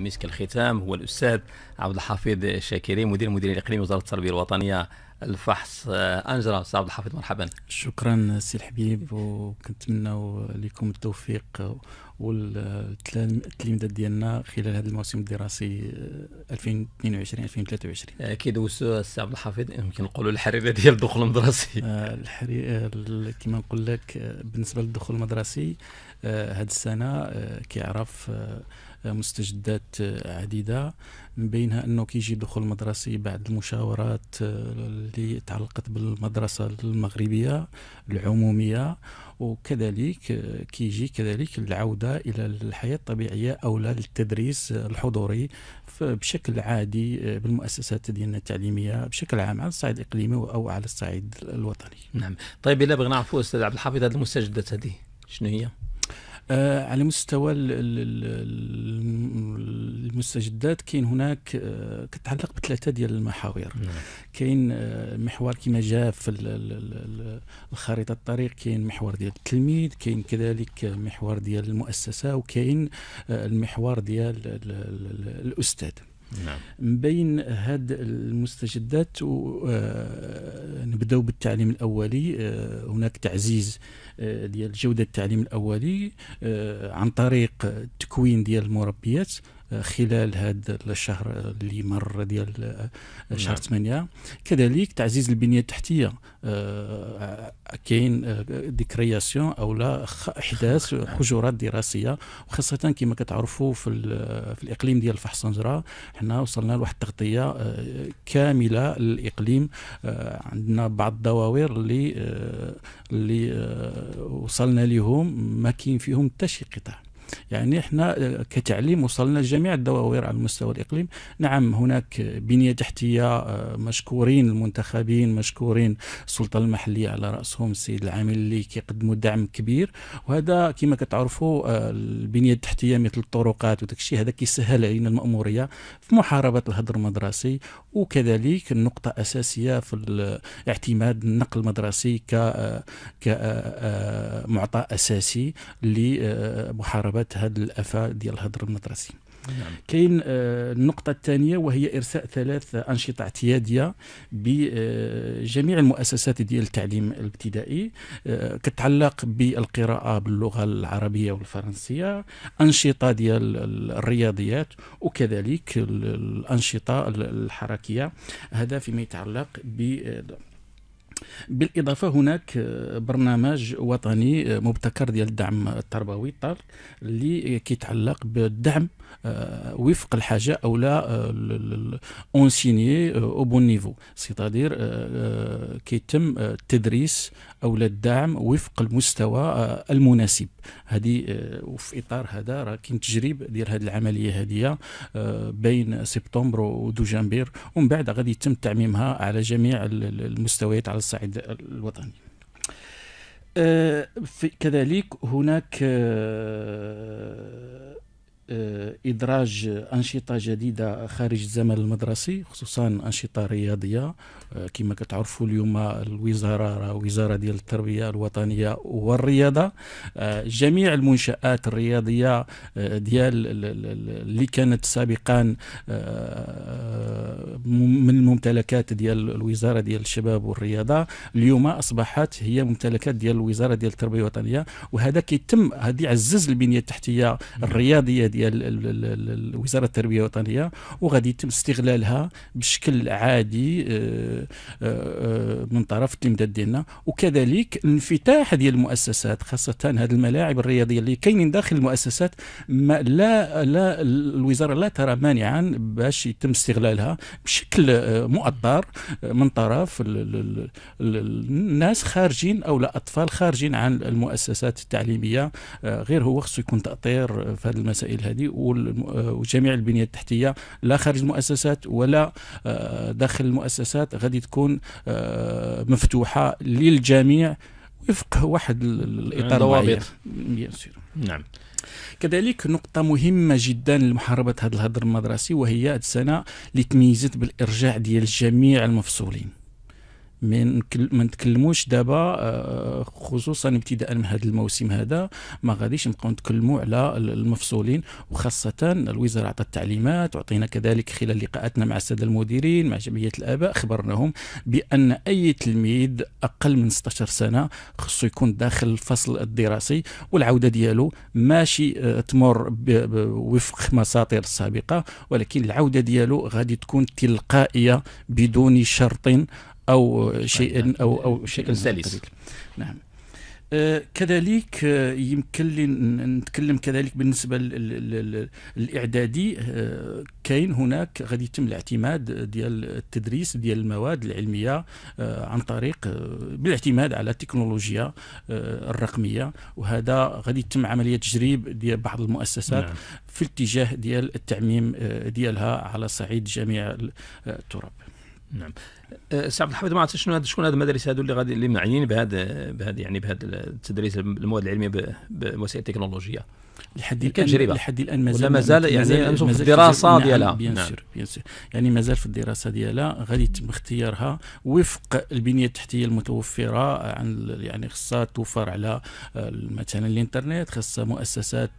مسك الختام هو الأستاذ عبد الحفيظ الشاكري مدير مدير الاقليم وزارة التربية الوطنية الفحص آه، انجرا أستاذ عبد الحفيظ مرحبا شكرا سي الحبيب وكنتمنى لكم التوفيق والتلميذات ديالنا خلال هذا الموسم الدراسي 2022 آه، 2023 آه، اكيد السي عبد الحفيظ يمكن نقولوا الحريره ديال الدخول المدرسي الحريره كما نقول لك بالنسبه للدخول المدرسي هذه السنه كيعرف مستجدات عديده من بينها انه كيجي دخول مدرسي بعد المشاورات آه، اللي تعلقت بالمدرسه المغربيه العموميه وكذلك آه، كيجي كذلك العوده الى الحياه الطبيعيه او للتدريس الحضوري بشكل عادي آه، بالمؤسسات ديالنا التعليميه بشكل عام على الصعيد الاقليمي او على الصعيد الوطني. نعم، طيب الا بغينا نعرفوا استاذ عبد الحفيظ هذه المستجدات هذه شنو هي؟ آه، على مستوى المستجدات كاين هناك آه، كتعلق بثلاثه ديال المحاور نعم. كاين آه، محور كما جاء في الخريطه الطريق كاين محور ديال التلميذ كاين كذلك محور ديال المؤسسه وكاين المحور ديال الاستاذ نعم. من بين هاد المستجدات آه، نبداو بالتعليم الاولي آه، هناك تعزيز آه، ديال جوده التعليم الاولي عن طريق تكوين ديال المربيات خلال هذا الشهر اللي مر ديال نعم. شهر 8 كذلك تعزيز البنيه التحتيه آه، كاين آه، دي كرياسيون او لا احداث حجرات دراسيه وخاصه كما كتعرفوا في, في الاقليم ديال الفحصنجره حنا وصلنا لواحد التغطيه آه، كامله للاقليم عندنا بعض الدواوير اللي اللي وصلنا لهم ما كاين فيهم حتى شي قطاع يعني احنا آه، كتعليم وصلنا لجميع الدواوير على المستوى الاقليم نعم هناك بنيه تحتيه آه، مشكورين المنتخبين مشكورين السلطه المحليه على راسهم السيد العامل اللي كيقدموا دعم كبير وهذا كما كتعرفوا آه، البنيه التحتيه مثل الطرقات وداك الشيء هذا كيسهل علينا الماموريه في محاربه الهدر المدرسي وكذلك النقطه اساسيه في اعتماد النقل المدرسي ك كمعطى اساسي لمحاربه اثابت هذا الافا ديال الهدر المدرسي نعم. كاين آه، النقطة الثانية وهي إرساء ثلاث أنشطة اعتيادية بجميع آه، المؤسسات ديال التعليم الابتدائي آه، كتعلق بالقراءة باللغة العربية والفرنسية أنشطة ديال الرياضيات وكذلك الأنشطة الحركية هذا فيما يتعلق ب بالاضافه هناك آه، برنامج وطني آه، مبتكر ديال الدعم التربوي الطلق اللي كيتعلق بالدعم آه، وفق الحاجه او لا اونسيني آه، آه، او بون نيفو سيتادير كيتم التدريس او الدعم وفق المستوى المناسب هذه وفي اطار هذا راه كاين تجريب ديال هذه العمليه هذه بين سبتمبر ودجنبير ومن بعد غادي يتم تعميمها على جميع المستويات على الصعيد الوطني كذلك هناك آه، ادراج انشطه جديده خارج الزمن المدرسي خصوصا انشطه رياضيه آه، كما كتعرفوا اليوم الوزاره راه وزاره ديال التربيه الوطنيه والرياضه آه، جميع المنشات الرياضيه ديال اللي كانت سابقا من الممتلكات ديال الوزاره ديال الشباب والرياضه اليوم اصبحت هي ممتلكات ديال الوزاره ديال التربيه الوطنيه وهذا كيتم هذه عزز البنيه التحتيه الرياضيه ديال ديال وزاره التربيه الوطنيه وغادي يتم استغلالها بشكل عادي آه، آه، آه، من طرف التمداد ديالنا وكذلك الانفتاح ديال المؤسسات خاصه هذه الملاعب الرياضيه اللي كاينين داخل المؤسسات ما لا لا الوزاره لا ترى مانعا باش يتم استغلالها بشكل مؤطر من طرف الناس خارجين او لا اطفال خارجين عن المؤسسات التعليميه غير هو خصو يكون تاطير في هذه المسائل المشاكل هذه آه، وجميع البنيه التحتيه لا خارج المؤسسات ولا آه، داخل المؤسسات غادي تكون آه، مفتوحه للجميع وفق واحد يعني الاطار ضوابط نعم كذلك نقطة مهمة جدا لمحاربة هذا الهدر المدرسي وهي السنة اللي تميزت بالإرجاع ديال جميع المفصولين ما نتكلموش دابا آه، خصوصا ابتداء من هذا الموسم هذا ما غاديش نبقاو نتكلموا على المفصولين وخاصه الوزاره عطات تعليمات وعطينا كذلك خلال لقاءاتنا مع الساده المديرين مع جمعيه الاباء خبرناهم بان اي تلميذ اقل من 16 سنه خصو يكون داخل الفصل الدراسي والعوده ديالو ماشي آه، تمر وفق مساطير السابقه ولكن العوده ديالو غادي تكون تلقائيه بدون شرط أو شيء أو أو شيء سلس نعم آه، كذلك آه، يمكن لي نتكلم كذلك بالنسبه للاعدادي آه، كاين هناك غادي يتم الاعتماد ديال التدريس ديال المواد العلميه عن طريق بالاعتماد على التكنولوجيا الرقميه وهذا غادي يتم عمليه تجريب ديال بعض المؤسسات نعم. في الاتجاه ديال التعميم ديالها على صعيد جميع التراب نعم أه، سي عبد الحميد ما عرفتش شنو هاد شكون هاد المدارس هادو اللي غادي اللي معينين بهذا بهذا يعني بهذا التدريس المواد العلميه بوسائل التكنولوجيا لحد الان لحد الان يعني مازال مازال يعني انتم في الدراسه نعم، ديالها نعم. نعم. بيان سور بيان سور يعني مازال في الدراسه ديالها غادي يتم اختيارها وفق البنيه التحتيه المتوفره عن يعني خصها توفر على آه، مثلا الانترنت خاصها مؤسسات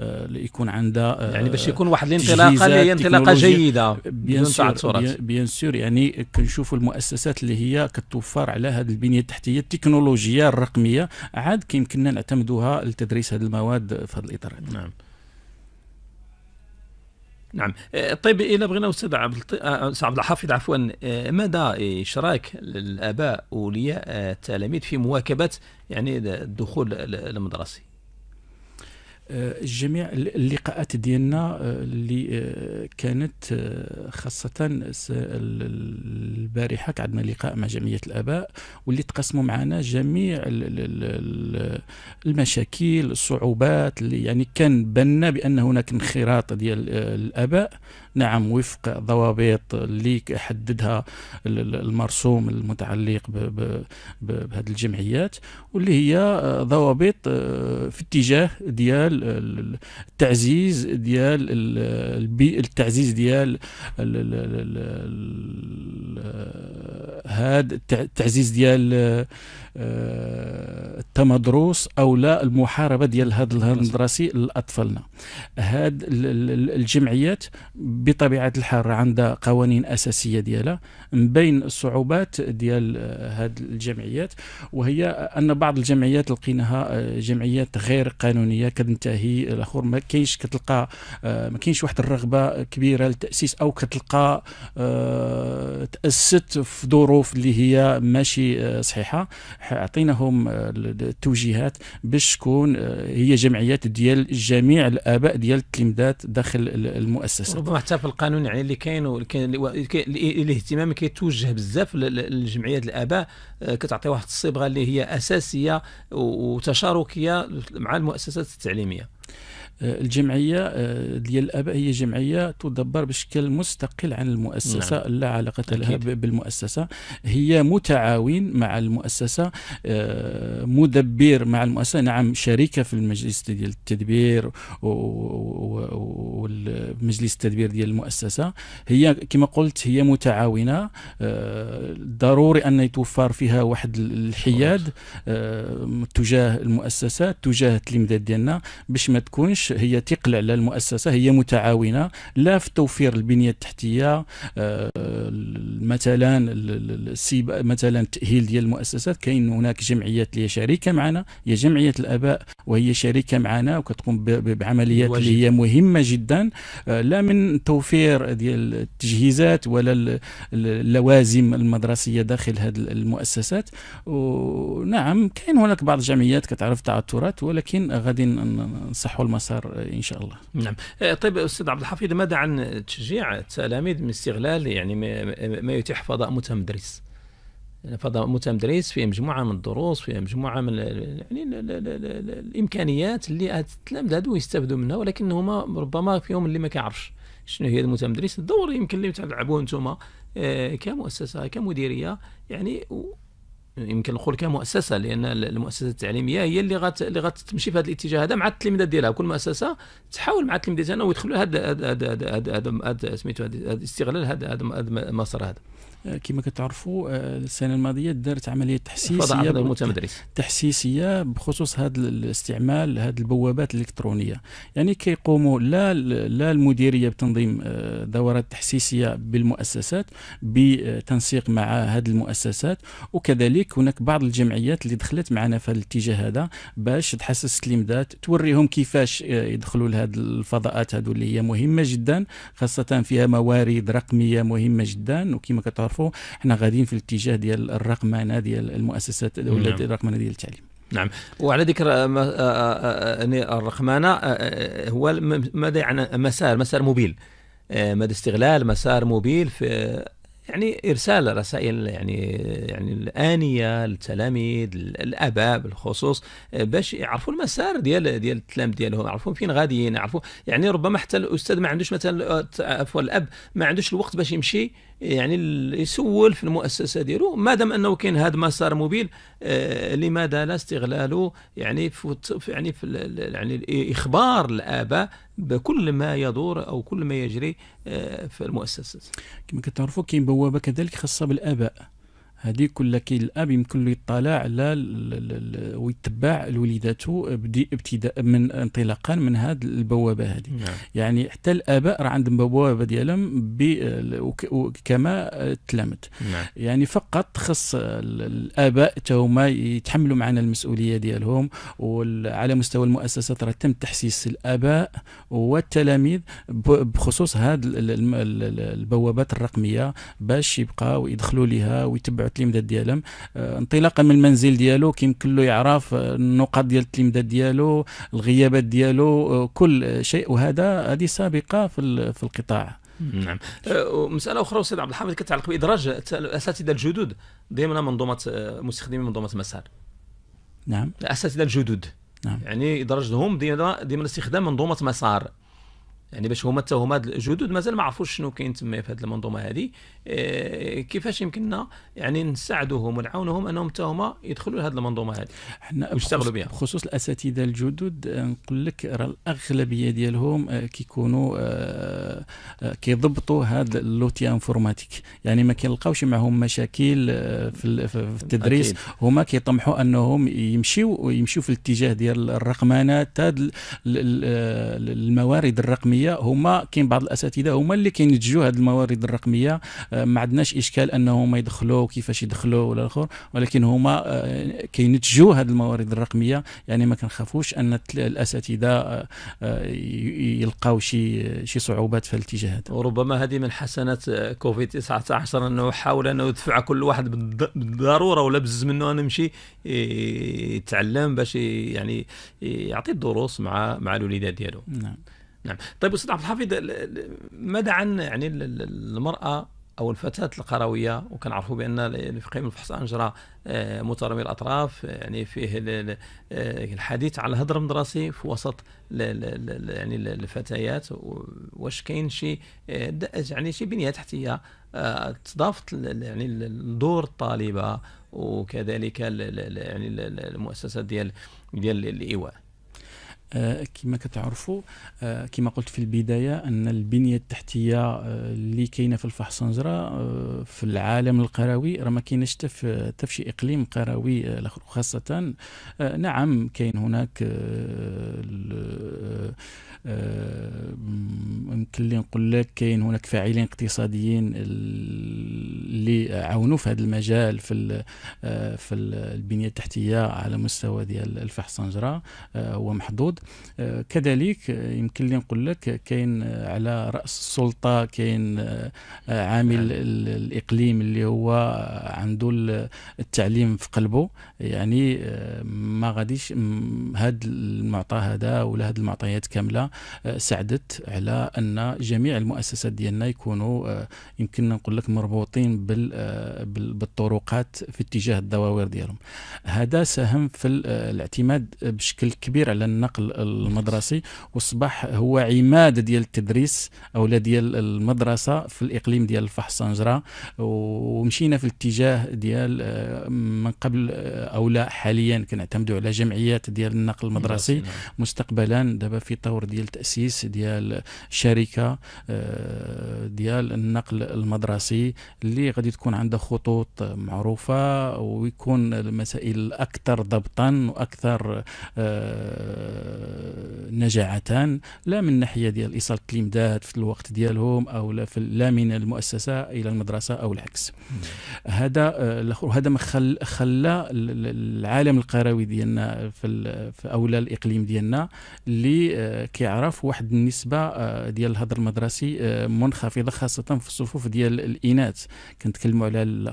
آه، يكون عندها يعني باش يكون واحد الانطلاقه اللي هي انطلاقه جيده بيان سور بيان سور يعني كنشوف كنشوفوا المؤسسات اللي هي كتوفر على هذه البنيه التحتيه التكنولوجيه الرقميه عاد كيمكننا نعتمدوها لتدريس هذه المواد في هذا الاطار نعم نعم آه، طيب إذا بغينا استاذ عبد آه، آه، عبد الحافظ عفوا مدى اشراك الاباء اولياء التلاميذ في مواكبه يعني الدخول المدرسي جميع اللقاءات ديالنا آه، اللي آه، كانت آه، خاصة البارحة عندنا لقاء مع جمعية الآباء واللي تقسموا معنا جميع المشاكل الصعوبات اللي يعني كان بنا بأن هناك انخراط ديال الآباء نعم وفق ضوابط اللي حددها المرسوم المتعلق بهذه الجمعيات واللي هي آه، ضوابط آه، في اتجاه ديال التعزيز ديال التعزيز ديال هذا التعزيز ديال آه، التمدروس او لا المحاربه ديال هذا الهرم الدراسي لاطفالنا هاد الجمعيات بطبيعه الحال عندها قوانين اساسيه ديالها من بين الصعوبات ديال آه، هاد الجمعيات وهي ان بعض الجمعيات لقيناها آه، جمعيات غير قانونيه كتنتهي الاخر ما كاينش كتلقى آه، ما كاينش واحد الرغبه كبيره للتاسيس او كتلقى تاسست في ظروف اللي هي ماشي صحيحه اعطيناهم التوجيهات آه، باش تكون آه، هي جمعيات ديال جميع الاباء ديال التلمذات داخل المؤسسه ربما حتى في القانون يعني اللي كاين الاهتمام إيه- كيتوجه بزاف للجمعيات الاباء آه، كتعطي واحد الصبغه اللي هي اساسيه وتشاركيه مع المؤسسات التعليميه الجمعيه آه، ديال الاباء هي جمعيه تدبر بشكل مستقل عن المؤسسه نعم. لا علاقه لها بالمؤسسه هي متعاون مع المؤسسه آه، مدبر مع المؤسسه نعم شريكه في المجلس ديال التدبير والمجلس التدبير ديال المؤسسه هي كما قلت هي متعاونه آه، ضروري ان يتوفر فيها واحد الحياد تجاه المؤسسات تجاه التلميذات ديالنا باش ما تكونش مش هي تقلع على المؤسسه هي متعاونه لا في توفير البنيه التحتيه آه، مثلا مثلا التاهيل ديال المؤسسات كاين هناك جمعيات اللي هي شريكه معنا هي جمعيه الاباء وهي شريكه معنا وكتقوم بعمليات الواجب. اللي هي مهمه جدا آه، لا من توفير ديال التجهيزات ولا اللوازم المدرسيه داخل هذه المؤسسات ونعم كاين هناك بعض الجمعيات كتعرف تعثرات ولكن غادي نصحوا المسار اكثر ان شاء الله. نعم. آه، طيب استاذ عبد الحفيظ ماذا عن تشجيع التلاميذ من استغلال يعني ما يتيح فضاء متمدرس؟ يعني فضاء متمدرس فيه مجموعه من الدروس فيه مجموعه من يعني الامكانيات اللي التلاميذ هذو يستافدوا منها ولكن هما ربما فيهم اللي ما كيعرفش شنو هي المتمدرس الدور يمكن اللي تلعبوه انتم آه، كمؤسسه كمديريه يعني يمكن نقول كمؤسسه لان المؤسسه التعليميه هي اللي غت اللي غتمشي في هذا الاتجاه هذا مع التلميذات ديالها كل مؤسسه تحاول مع التلميذات ديالها ويدخلوا هذا هذا هذا هذا سميتو هذا استغلال هذا هذا المسار هذا آه، كما كتعرفوا آه، السنه الماضيه دارت عمليه تحسيسيه تحسيسيه بخصوص هذا الاستعمال هذه البوابات الالكترونيه يعني كيقوموا لا لا المديريه بتنظيم آه، دورات تحسيسيه بالمؤسسات بتنسيق مع هذه المؤسسات وكذلك هناك بعض الجمعيات اللي دخلت معنا في هذا الاتجاه هذا باش تحسس التلمذات توريهم كيفاش يدخلوا لهذه الفضاءات هذو اللي هي مهمه جدا خاصه فيها موارد رقميه مهمه جدا وكما كتعرف نعرفوا احنا غاديين في الاتجاه ديال الرقمنه ديال المؤسسات ولا نعم. الرقمنه ديال التعليم نعم وعلى ذكر آه، آه، آه، يعني الرقمنه هو ماذا يعني مسار مسار موبيل مدى استغلال مسار موبيل في يعني ارسال رسائل يعني يعني الانيه للتلاميذ الاباء بالخصوص باش يعرفوا المسار ديال ديال التلاميذ ديالهم يعرفوا فين غاديين يعرفوا يعني ربما حتى الاستاذ ما عندوش مثلا عفوا الاب ما عندوش الوقت باش يمشي يعني يسول في المؤسسه ديالو ما دام انه كاين هذا مسار موبيل آه لماذا لا استغلاله يعني في يعني في يعني اخبار الاباء بكل ما يدور او كل ما يجري آه في المؤسسات كما كتعرفوا كاين بوابه كذلك خاصه بالاباء هذه كلها كاين الاب يمكن له يطلع على ويتبع الوليداته ابتداء من انطلاقا من هذه البوابه هذه نعم. يعني حتى الاباء راه عندهم بوابه ديالهم كما تلمت نعم. يعني فقط خص الاباء هما يتحملوا معنا المسؤوليه ديالهم وعلى مستوى المؤسسات راه تم تحسيس الاباء والتلاميذ بخصوص هذه البوابات الرقميه باش يبقاو يدخلوا لها ويتبعوا التلمذات ديالهم آه، انطلاقا من المنزل ديالو كيمكن له يعرف آه، النقاط ديال التلمذات ديالو الغيابات ديالو آه، كل شيء وهذا هذه سابقه في في القطاع نعم مساله اخرى استاذ عبد الحميد كتعلق بادراج الاساتذه الجدد ضمن منظومه مستخدمي منظومه مسار نعم الاساتذه الجدد نعم. يعني ادراجهم ضمن استخدام منظومه مسار يعني باش هما حتى هما الجدد مازال ما عرفوش شنو كاين تما في هذه المنظومه هذه آه، كيفاش يمكننا يعني نساعدوهم ونعاونوهم انهم حتى هما يدخلوا لهذه المنظومه هذه حنا ويشتغلوا بها بخصوص الاساتذه الجدد آه، نقول لك راه الاغلبيه ديالهم آه، كيكونوا كيضبطوا هذا اللوتي انفورماتيك يعني ما كيلقاوش معهم مشاكل في التدريس أكيد. هما كيطمحوا انهم يمشيو ويمشيو في الاتجاه ديال الرقمنه تاد الموارد الرقميه الرقميه هما كاين بعض الاساتذه هما اللي كينتجوا هذه الموارد الرقميه آه، ما عندناش اشكال انهم يدخلوا كيفاش يدخلوا ولا الاخر ولكن هما آه، كينتجوا هذه الموارد الرقميه يعني ما كنخافوش ان الاساتذه آه، يلقاو شي شي صعوبات في الاتجاه هذا وربما هذه من حسنات كوفيد 19 انه حاول انه يدفع كل واحد بالضروره ولا بزز منه انه يمشي يتعلم باش يعني يعطي الدروس مع مع الوليدات ديالو نعم نعم طيب استاذ عبد الحفيظ ماذا عن يعني المراه او الفتاه القرويه وكنعرفوا بان في قيم الفحص انجرى آه، مترامي الاطراف يعني فيه آه، الحديث على الهدر المدرسي في وسط يعني الفتيات واش كاين شي آه، يعني شي بنيه تحتيه تضافت يعني لدور الطالبه وكذلك يعني المؤسسه ديال ديال الايواء آه، كما كتعرفوا آه، كما قلت في البدايه ان البنيه التحتيه آه، اللي كاينه في الفحص الفحصنجره في العالم القروي راه ما كاينش حتى في اقليم قروي خاصه نعم كاين هناك يمكن لي نقول لك كاين هناك فاعلين اقتصاديين اللي عاونوا في هذا المجال في آه، في البنيه التحتيه على مستوى ديال الفحص سنجره آه، هو محظوظ آه، كذلك يمكن لي نقول لك كاين على راس السلطه كاين عامل نعم. الاقليم اللي هو عنده التعليم في قلبه يعني ما غاديش هذا المعطى هذا ولا هذه المعطيات كامله ساعدت على ان جميع المؤسسات ديالنا يكونوا آه، يمكن نقول لك مربوطين آه، بالطرقات في اتجاه الدواوير ديالهم هذا ساهم في آه، الاعتماد بشكل كبير على النقل المدرسي واصبح هو عماد ديال التدريس او ديال المدرسه في الاقليم ديال الفحص سنجره ومشينا في الاتجاه ديال من قبل او لا حاليا كنعتمدوا على جمعيات ديال النقل المدرسي نعم. مستقبلا دابا في طور ديال تاسيس ديال شركه الشركه آه، ديال النقل المدرسي اللي غادي تكون عندها خطوط معروفه ويكون المسائل اكثر ضبطا واكثر آه، نجاعتان لا من ناحيه ديال ايصال التلميذات في الوقت ديالهم او لا, في لا من المؤسسه الى المدرسه او العكس هذا آه، هذا ما خلى العالم القروي ديالنا في, في او الاقليم ديالنا اللي آه، كيعرف واحد النسبه آه، ديال الهدر المدرسي منخفضه خاصه في الصفوف ديال الاناث كنتكلموا على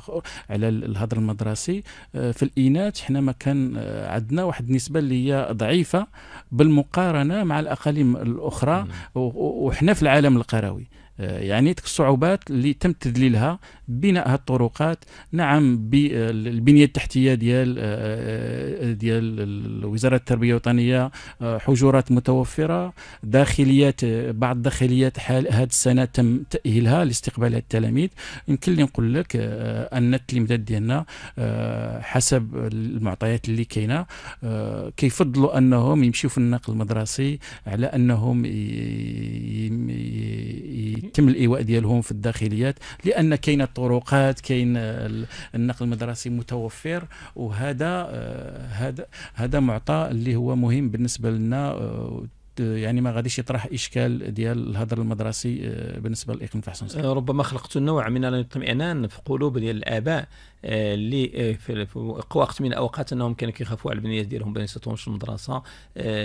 على الهدر المدرسي في الاناث حنا ما كان عندنا واحد النسبه اللي هي ضعيفه بالمقارنه تاعنا مع الاقاليم الاخرى وحنا في العالم القروي آه، يعني تلك الصعوبات اللي تم تدليلها بناء هالطرقات نعم بالبنيه التحتيه ديال آه، آه، ديال وزاره التربيه الوطنيه آه، حجرات متوفره داخليات بعض الداخليات حال هذه السنه تم تاهيلها لاستقبال التلاميذ يمكن لي نقول لك ان التلميذات ديالنا حسب المعطيات اللي كاينه كيفضلوا انهم يمشيو في النقل المدرسي على انهم يتم الايواء ديالهم في الداخليات لان كاينه الطرقات كاين النقل المدرسي متوفر وهذا آه، هذا هذا معطى اللي هو مهم بالنسبه لنا آه، يعني ما غاديش يطرح اشكال ديال الهدر المدرسي آه، بالنسبه للاقليم في حسن آه، ربما خلقت نوع من الاطمئنان في قلوب ديال الاباء آه، اللي في وقت من الاوقات انهم كانوا كيخافوا على البنيات ديالهم بان في المدرسه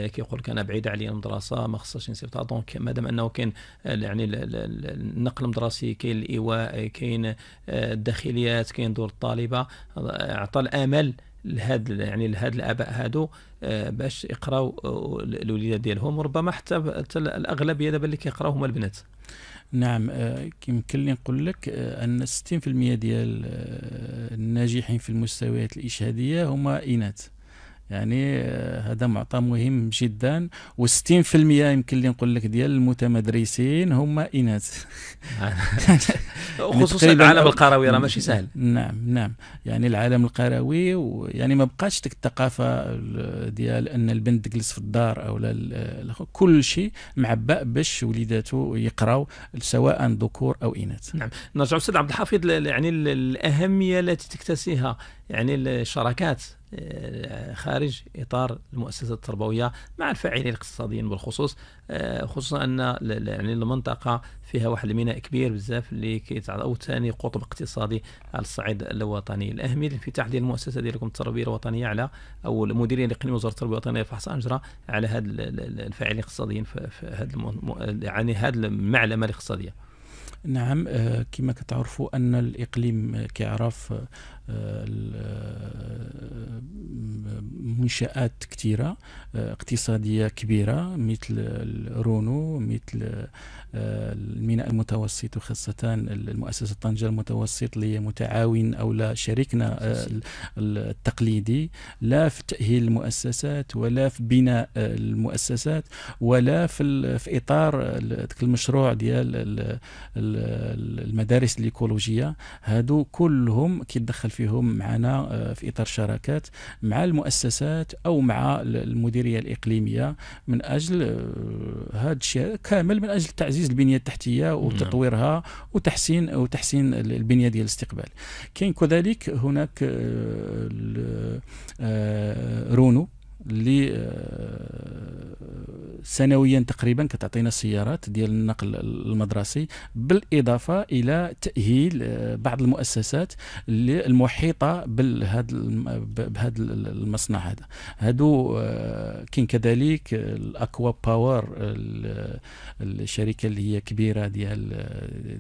كيقول لك انا بعيد عليا المدرسه ما خصهاش نسيبطها دونك مادام انه كاين يعني النقل المدرسي كاين الايواء كاين الداخليات كاين دور الطالبه عطى الامل لهذا يعني لهذا الاباء هادو آه، باش يقراو آه، الوليدات ديالهم وربما حتى الاغلبيه دابا اللي كيقراو هما البنات نعم آه، يمكن لي نقول لك ان 60% ديال الناجحين في المستويات الاشهاديه هما اناث يعني آه، هذا معطى مهم جدا و60% يمكن اللي نقول لك ديال المتمدرسين هما اناث خصوصا يعني العالم القروي راه ماشي سهل نعم نعم يعني العالم القروي يعني ما بقاش ديك الثقافه ديال ان البنت تجلس في الدار او لا كل شيء معبأ باش وليداتو يقراو سواء ذكور او اناث نعم نرجع استاذ عبد الحفيظ يعني الاهميه التي تكتسيها يعني الشراكات خارج اطار المؤسسه التربويه مع الفاعلين الاقتصاديين بالخصوص آه، خصوصا ان يعني المنطقه فيها واحد الميناء كبير بزاف اللي كيتعرض او ثاني قطب اقتصادي على الصعيد الوطني الاهميه الانفتاح ديال المؤسسه ديالكم التربيه الوطنيه على او المديرين الاقليميه وزاره التربيه الوطنيه فحص انجره على هاد الفاعلين الاقتصاديين في هاد يعني هاد المعلمه الاقتصاديه نعم آه، كما كتعرفوا ان الاقليم كيعرف آه، آه، آه، منشآت كثيرة آه، اقتصادية كبيرة مثل الرونو مثل الميناء المتوسط وخاصة المؤسسة طنجة المتوسط اللي هي متعاون أو لا شريكنا التقليدي لا في تأهيل المؤسسات ولا في بناء المؤسسات ولا في, في إطار المشروع ديال المدارس الإيكولوجية هادو كلهم كيدخل فيهم معنا آه، في اطار شراكات مع المؤسسات او مع المديريه الاقليميه من اجل آه، هذا الشيء كامل من اجل تعزيز البنيه التحتيه نعم. وتطويرها وتحسين وتحسين البنيه ديال الاستقبال كاين كذلك هناك آه، رونو اللي سنويا تقريبا كتعطينا السيارات ديال النقل المدرسي بالاضافه الى تاهيل آه، بعض المؤسسات المحيطه بهذا بهذا المصنع هذا هادو آه، كاين كذلك الاكوا باور الشركه اللي هي كبيره ديال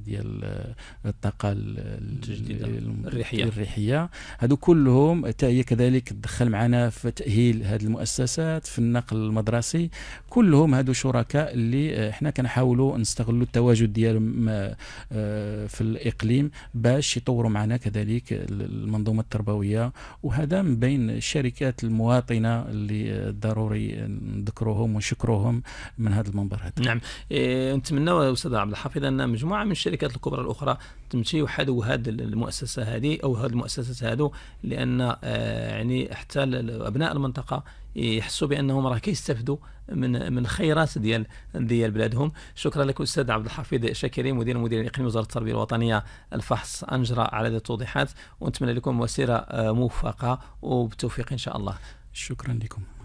ديال آه، الطاقه الريحيه الريحيه هادو كلهم حتى هي كذلك تدخل معنا في تاهيل هذه المؤسسات في النقل المدرسي كل كلهم هادو شركاء اللي احنا آه، كنحاولوا نستغلوا التواجد ديالهم آه، آه، في الاقليم باش يطوروا معنا كذلك المنظومه التربويه وهذا من بين الشركات المواطنه اللي ضروري نذكروهم ونشكروهم من هذا المنبر هذا نعم إيه نتمنى استاذ عبد الحفيظ ان مجموعه من الشركات الكبرى الاخرى تمشي وحدوا هذه المؤسسه هذه او هذه المؤسسات هذو لان يعني حتى ابناء المنطقه يحسوا بانهم راه كيستافدوا من من خيرات ديال ديال بلادهم شكرا لك استاذ عبد الحفيظ شاكري مدير المدير الاقليمي وزاره التربيه الوطنيه الفحص انجرا على هذه التوضيحات ونتمنى لكم مسيره آه، موفقه وبالتوفيق ان شاء الله شكرا لكم